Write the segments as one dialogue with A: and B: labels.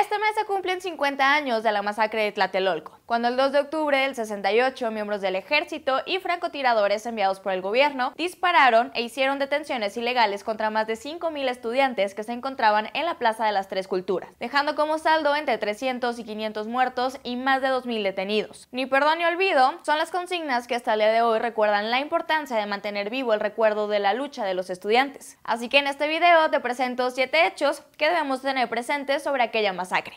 A: es mes se cumplen 50 años de la masacre de Tlatelolco, cuando el 2 de octubre del 68 miembros del ejército y francotiradores enviados por el gobierno dispararon e hicieron detenciones ilegales contra más de 5.000 estudiantes que se encontraban en la Plaza de las Tres Culturas, dejando como saldo entre 300 y 500 muertos y más de 2.000 detenidos. Ni perdón ni olvido son las consignas que hasta el día de hoy recuerdan la importancia de mantener vivo el recuerdo de la lucha de los estudiantes. Así que en este video te presento 7 hechos que debemos tener presentes sobre aquella masacre.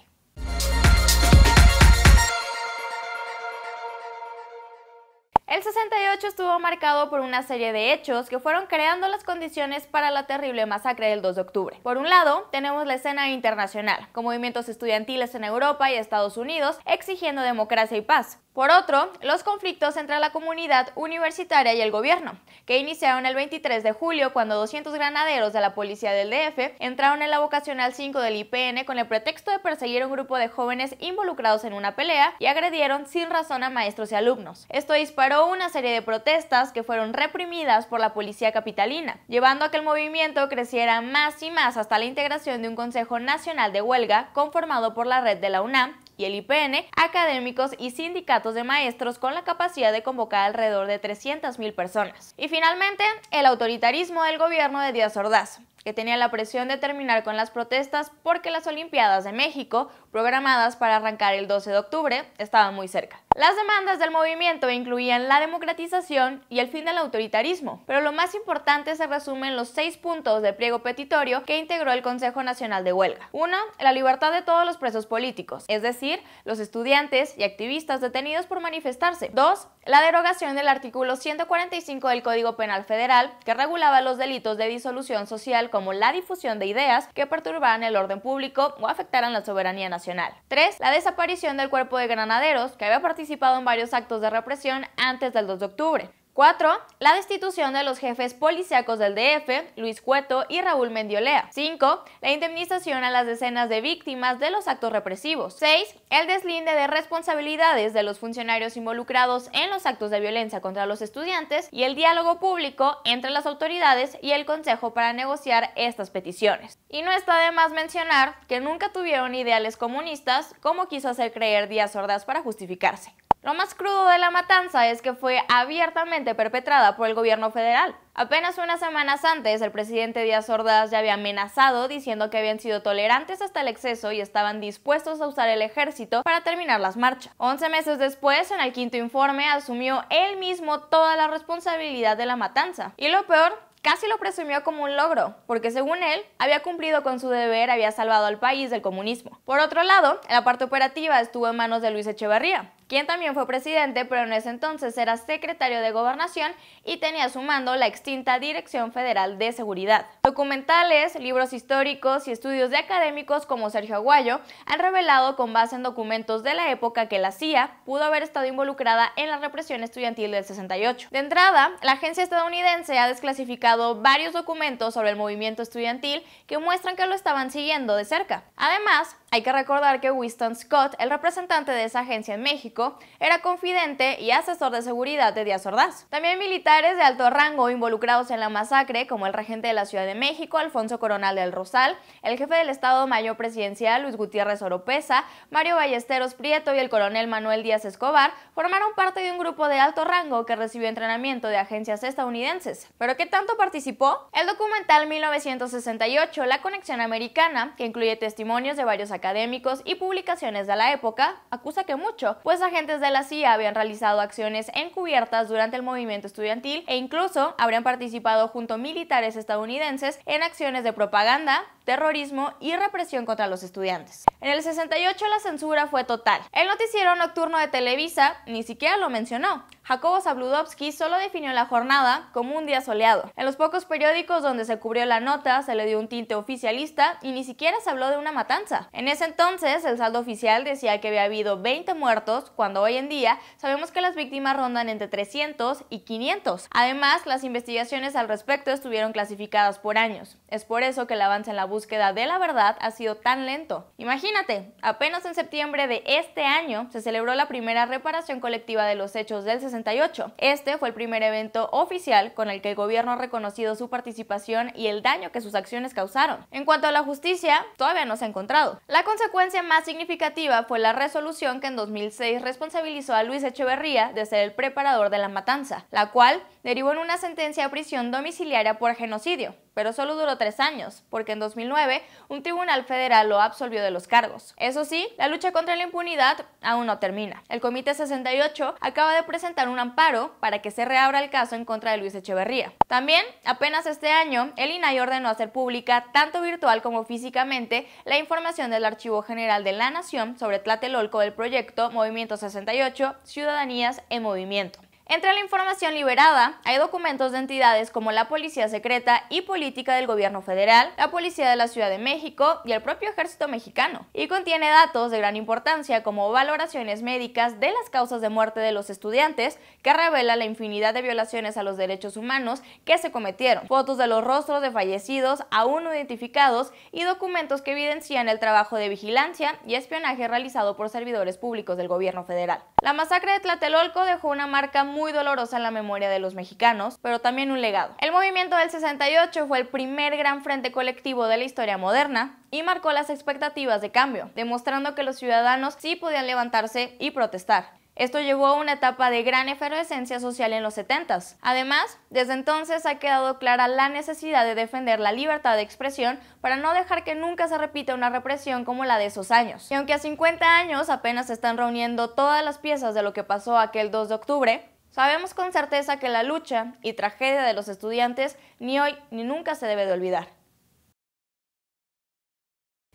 A: 68 estuvo marcado por una serie de hechos que fueron creando las condiciones para la terrible masacre del 2 de octubre. Por un lado, tenemos la escena internacional, con movimientos estudiantiles en Europa y Estados Unidos exigiendo democracia y paz. Por otro, los conflictos entre la comunidad universitaria y el gobierno, que iniciaron el 23 de julio cuando 200 granaderos de la policía del DF entraron en la vocacional 5 del IPN con el pretexto de perseguir a un grupo de jóvenes involucrados en una pelea y agredieron sin razón a maestros y alumnos. Esto disparó una serie de protestas que fueron reprimidas por la policía capitalina, llevando a que el movimiento creciera más y más hasta la integración de un Consejo Nacional de Huelga conformado por la red de la UNAM y el IPN, académicos y sindicatos de maestros con la capacidad de convocar alrededor de 300.000 personas. Y finalmente, el autoritarismo del gobierno de Díaz Ordaz, que tenía la presión de terminar con las protestas porque las Olimpiadas de México, programadas para arrancar el 12 de octubre, estaban muy cerca. Las demandas del movimiento incluían la democratización y el fin del autoritarismo, pero lo más importante se resume en los seis puntos de pliego petitorio que integró el Consejo Nacional de Huelga. 1. La libertad de todos los presos políticos, es decir, los estudiantes y activistas detenidos por manifestarse. 2. La derogación del artículo 145 del Código Penal Federal, que regulaba los delitos de disolución social como la difusión de ideas que perturbaran el orden público o afectaran la soberanía nacional. 3. La desaparición del cuerpo de granaderos que había participado en varios actos de represión antes del 2 de octubre. 4. La destitución de los jefes policíacos del DF, Luis Cueto y Raúl Mendiolea. 5. La indemnización a las decenas de víctimas de los actos represivos. 6. El deslinde de responsabilidades de los funcionarios involucrados en los actos de violencia contra los estudiantes y el diálogo público entre las autoridades y el Consejo para negociar estas peticiones. Y no está de más mencionar que nunca tuvieron ideales comunistas como quiso hacer creer Díaz Ordaz para justificarse. Lo más crudo de la matanza es que fue abiertamente perpetrada por el gobierno federal. Apenas unas semanas antes, el presidente Díaz Ordaz ya había amenazado diciendo que habían sido tolerantes hasta el exceso y estaban dispuestos a usar el ejército para terminar las marchas. Once meses después, en el quinto informe, asumió él mismo toda la responsabilidad de la matanza. Y lo peor casi lo presumió como un logro, porque según él, había cumplido con su deber, había salvado al país del comunismo. Por otro lado, la parte operativa estuvo en manos de Luis Echeverría, quien también fue presidente, pero en ese entonces era secretario de Gobernación y tenía a su mando la extinta Dirección Federal de Seguridad. Documentales, libros históricos y estudios de académicos como Sergio Aguayo han revelado con base en documentos de la época que la CIA pudo haber estado involucrada en la represión estudiantil del 68. De entrada, la agencia estadounidense ha desclasificado varios documentos sobre el movimiento estudiantil que muestran que lo estaban siguiendo de cerca. Además, hay que recordar que Winston Scott, el representante de esa agencia en México, era confidente y asesor de seguridad de Díaz Ordaz. También militares de alto rango involucrados en la masacre, como el regente de la Ciudad de México, Alfonso Coronel del Rosal, el jefe del Estado Mayor Presidencial, Luis Gutiérrez Oropesa, Mario Ballesteros Prieto y el coronel Manuel Díaz Escobar, formaron parte de un grupo de alto rango que recibió entrenamiento de agencias estadounidenses. ¿Pero qué tanto participó? El documental 1968, La Conexión Americana, que incluye testimonios de varios actores académicos y publicaciones de la época, acusa que mucho, pues agentes de la CIA habían realizado acciones encubiertas durante el movimiento estudiantil e incluso habrían participado junto a militares estadounidenses en acciones de propaganda, terrorismo y represión contra los estudiantes. En el 68 la censura fue total. El noticiero nocturno de Televisa ni siquiera lo mencionó. Jacobo Zabludovsky solo definió la jornada como un día soleado. En los pocos periódicos donde se cubrió la nota se le dio un tinte oficialista y ni siquiera se habló de una matanza. En ese entonces el saldo oficial decía que había habido 20 muertos, cuando hoy en día sabemos que las víctimas rondan entre 300 y 500. Además, las investigaciones al respecto estuvieron clasificadas por años. Es por eso que el avance en la búsqueda de la verdad ha sido tan lento. Imagínate, apenas en septiembre de este año se celebró la primera reparación colectiva de los hechos del 68. Este fue el primer evento oficial con el que el gobierno ha reconocido su participación y el daño que sus acciones causaron. En cuanto a la justicia, todavía no se ha encontrado. La consecuencia más significativa fue la resolución que en 2006 responsabilizó a Luis Echeverría de ser el preparador de la matanza, la cual derivó en una sentencia a prisión domiciliaria por genocidio, pero solo duró tres años, porque en 2009 un tribunal federal lo absolvió de los cargos. Eso sí, la lucha contra la impunidad aún no termina. El Comité 68 acaba de presentar un amparo para que se reabra el caso en contra de Luis Echeverría. También, apenas este año, el INAI ordenó hacer pública, tanto virtual como físicamente, la información del Archivo General de la Nación sobre Tlatelolco del proyecto Movimiento 68, Ciudadanías en Movimiento. Entre la información liberada hay documentos de entidades como la Policía Secreta y Política del Gobierno Federal, la Policía de la Ciudad de México y el propio Ejército Mexicano, y contiene datos de gran importancia como valoraciones médicas de las causas de muerte de los estudiantes, que revela la infinidad de violaciones a los derechos humanos que se cometieron, fotos de los rostros de fallecidos aún no identificados y documentos que evidencian el trabajo de vigilancia y espionaje realizado por servidores públicos del gobierno federal. La masacre de Tlatelolco dejó una marca muy muy dolorosa en la memoria de los mexicanos, pero también un legado. El movimiento del 68 fue el primer gran frente colectivo de la historia moderna y marcó las expectativas de cambio, demostrando que los ciudadanos sí podían levantarse y protestar. Esto llevó a una etapa de gran efervescencia social en los 70s. Además, desde entonces ha quedado clara la necesidad de defender la libertad de expresión para no dejar que nunca se repita una represión como la de esos años. Y aunque a 50 años apenas se están reuniendo todas las piezas de lo que pasó aquel 2 de octubre, Sabemos con certeza que la lucha y tragedia de los estudiantes ni hoy ni nunca se debe de olvidar.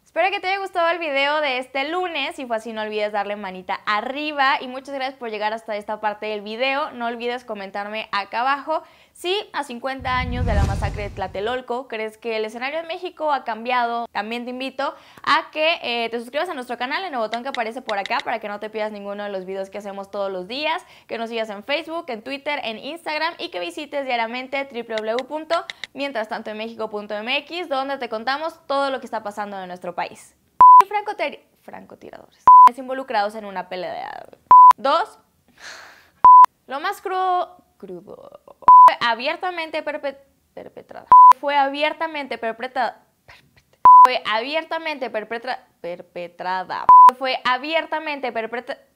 A: Espero que te haya gustado el video de este lunes. Si fue así, no olvides darle manita arriba. Y muchas gracias por llegar hasta esta parte del video. No olvides comentarme acá abajo si a 50 años de la masacre de Tlatelolco crees que el escenario en México ha cambiado, también te invito a que eh, te suscribas a nuestro canal en el botón que aparece por acá para que no te pierdas ninguno de los videos que hacemos todos los días, que nos sigas en Facebook, en Twitter, en Instagram y que visites diariamente www.mientrastantoenmexico.mx donde te contamos todo lo que está pasando en nuestro país. Y francotiradores es involucrados en una pelea. de... Dos... Lo más crudo... crudo abiertamente perpetrada. Fue abiertamente perpetrada. Fue abiertamente perpetra perpetrada. Fue abiertamente perpetrada.